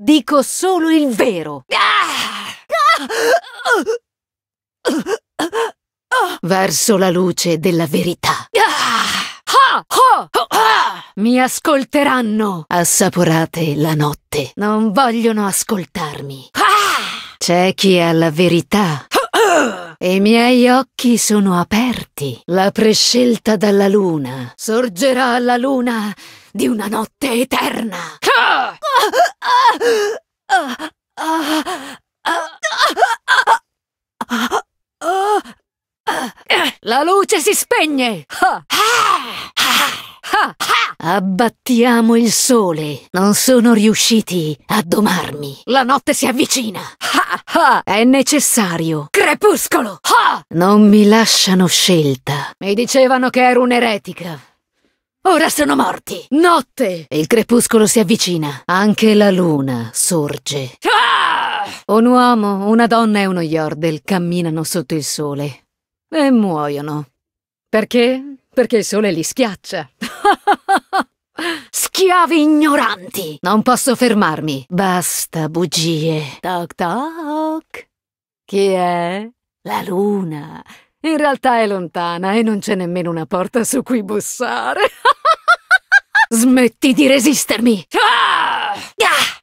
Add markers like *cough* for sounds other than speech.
Dico solo il vero. Verso la luce della verità. Mi ascolteranno. Assaporate la notte. Non vogliono ascoltarmi. C'è chi ha la verità. i miei occhi sono aperti. La prescelta dalla luna sorgerà alla luna di una notte eterna. La luce si spegne! Abbattiamo il sole. Non sono riusciti a domarmi. La notte si avvicina. È necessario. Crepuscolo! Non mi lasciano scelta. Mi dicevano che ero un'eretica. Ora sono morti! Notte! Il crepuscolo si avvicina. Anche la luna sorge. Ah! Un uomo, una donna e uno Yordel camminano sotto il sole. E muoiono. Perché? Perché il sole li schiaccia. *laughs* Schiavi ignoranti! Non posso fermarmi. Basta bugie. Toc toc. Chi è? La luna. In realtà è lontana e non c'è nemmeno una porta su cui bussare. *laughs* Smetti di resistermi! Ah! Ah!